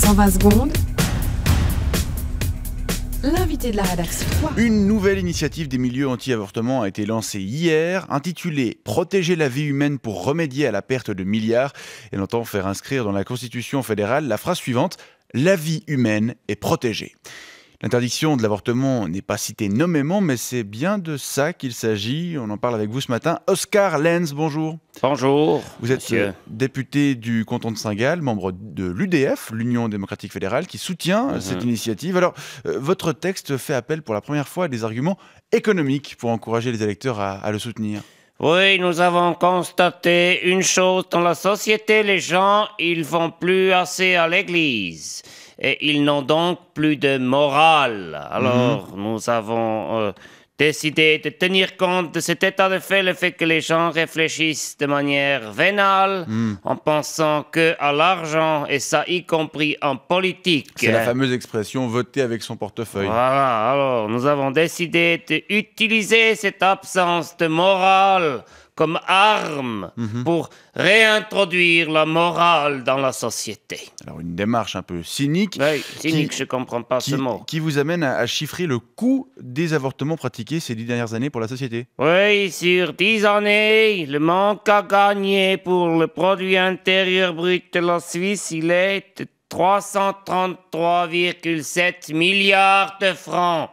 120 secondes. L'invité de la rédaction. Une nouvelle initiative des milieux anti-avortement a été lancée hier, intitulée Protéger la vie humaine pour remédier à la perte de milliards. Elle entend faire inscrire dans la Constitution fédérale la phrase suivante La vie humaine est protégée. L'interdiction de l'avortement n'est pas citée nommément, mais c'est bien de ça qu'il s'agit. On en parle avec vous ce matin. Oscar Lenz, bonjour. Bonjour. Vous êtes euh, député du canton de Saint-Gall, membre de l'UDF, l'Union démocratique fédérale, qui soutient mhm. cette initiative. Alors, euh, votre texte fait appel pour la première fois à des arguments économiques pour encourager les électeurs à, à le soutenir. Oui, nous avons constaté une chose dans la société, les gens, ils vont plus assez à l'église et ils n'ont donc plus de morale. Mhm. Alors, nous avons euh, décidé de tenir compte de cet état de fait, le fait que les gens réfléchissent de manière vénale, mhm. en pensant que à l'argent, et ça y compris en politique. C'est la fameuse expression voter avec son portefeuille. alors nous avons décidé d'utiliser cette absence de morale comme arme mhm. pour réintroduire la morale dans la société. Alors une démarche un peu cynique. Oui, cynique, je ne comprends pas ce mot. Qui vous amène à, à, chiffrer le coût des avortements pratiqués ces dix dernières années pour la société. Oui, sur dix années, le manque à gagner pour le produit intérieur brut de la Suisse, il est de 333,7 milliards de francs.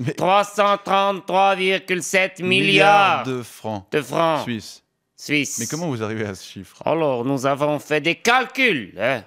333,7 milliards de francs. De francs. Suisse. Suisse. Mais comment vous arrivez à ce chiffre Alors, nous avons fait des calculs. Hein.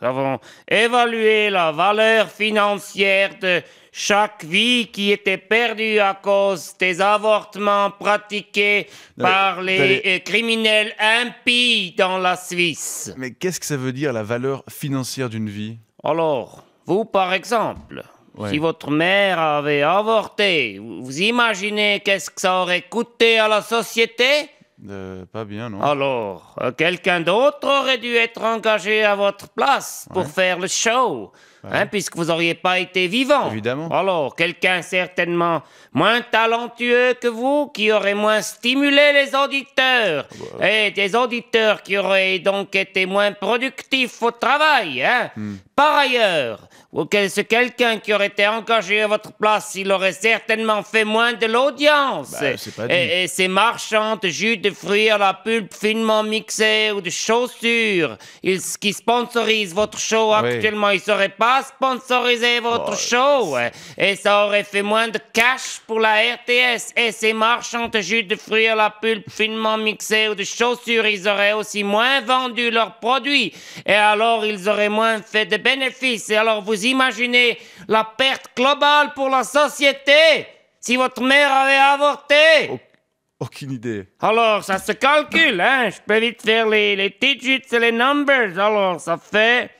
Nous avons évalué la valeur financière de chaque vie qui était perdue à cause des avortements pratiqués par les euh, criminels impies dans la Suisse. Mais qu'est-ce que ça veut dire la valeur financière d'une vie Alors, vous par exemple, si votre mère avait avorté, vous imaginez qu'est-ce que ça aurait coûté à la société euh, Pas bien, non. Alors, euh, quelqu'un d'autre aurait dû être engagé à votre place pour faire le show, hein, puisque vous n'auriez pas été vivant. Évidemment. Alors, quelqu'un certainement moins talentueux que vous, qui aurait moins stimulé les auditeurs, ah bah. et eh, des auditeurs qui auraient donc été moins productifs au travail. Hein. Hmm. Par ailleurs, auquel quelqu'un qui aurait été engagé à votre place, il aurait certainement fait moins de l'audience. Bah, et, ces marchands de jus de fruits à la pulpe finement mixée ou de chaussures, ils, qui sponsorisent votre show actuellement, ils n'auraient pas sponsorisé votre oh, show. Hein. Et ça aurait fait moins de cash pour la RTS. Et ces marchands de jus de fruits à la pulpe finement mixée ou de chaussures, ils auraient aussi moins vendu leurs produits. Et alors, ils auraient moins fait de bénéfices. Et alors vous imaginez la perte globale pour la société si votre mère avait avorté. Aucune idée. Alors, ça se calcule, hein. Je peux vite faire les, digits et les numbers. Alors, ça fait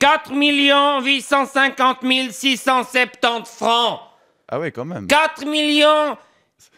4 850 670 francs. Ah oui, quand même. 4 millions.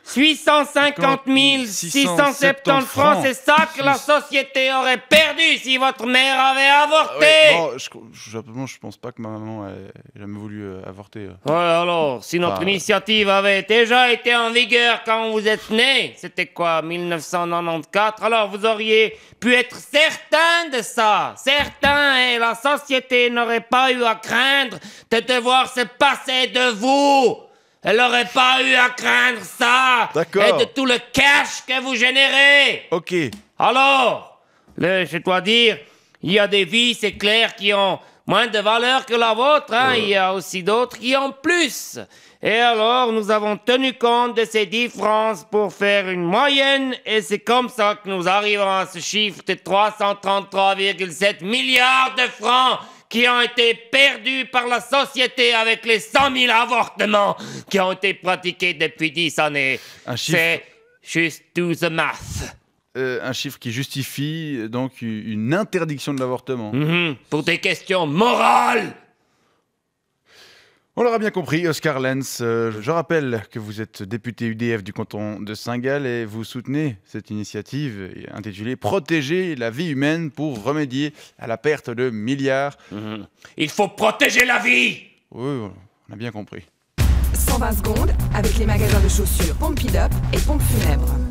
850 670 francs, c'est ça que la société aurait perdu si votre mère avait avorté ah Non, je, pense pas que ma maman ait jamais voulu euh, avorter. Euh. Ouais, alors, si notre initiative avait déjà été en vigueur quand vous êtes né, c'était quoi, 1994 Alors vous auriez pu être certain de ça, certain, et la société n'aurait pas eu à craindre de devoir se passer de vous elle n'aurait pas eu à craindre ça. Et de tout le cash que vous générez. OK. Alors, le, je dois dire, il y a des vies, c'est clair, qui ont moins de valeur que la vôtre. Hein. Il y a aussi d'autres qui ont plus. Et alors, nous avons tenu compte de ces différences pour faire une moyenne, et c'est comme ça que nous arrivons à ce chiffre de 333,7 milliards de francs qui ont été perdus par la société avec les 100 000 avortements qui ont été pratiqués depuis 10 années. Chiffre... C'est juste to the math. Euh, un chiffre qui justifie euh, donc une interdiction de l'avortement. Mhm. pour des questions morales on l'aura bien compris, Oscar Lenz. Euh, je rappelle que vous êtes député UDF du canton de Saint-Gall et vous soutenez cette initiative intitulée Protéger la vie humaine pour remédier à la perte de milliards. Mhm. Il faut protéger la vie Oui, on a bien compris. 120 secondes avec les magasins de chaussures up et Pompe Funèbre.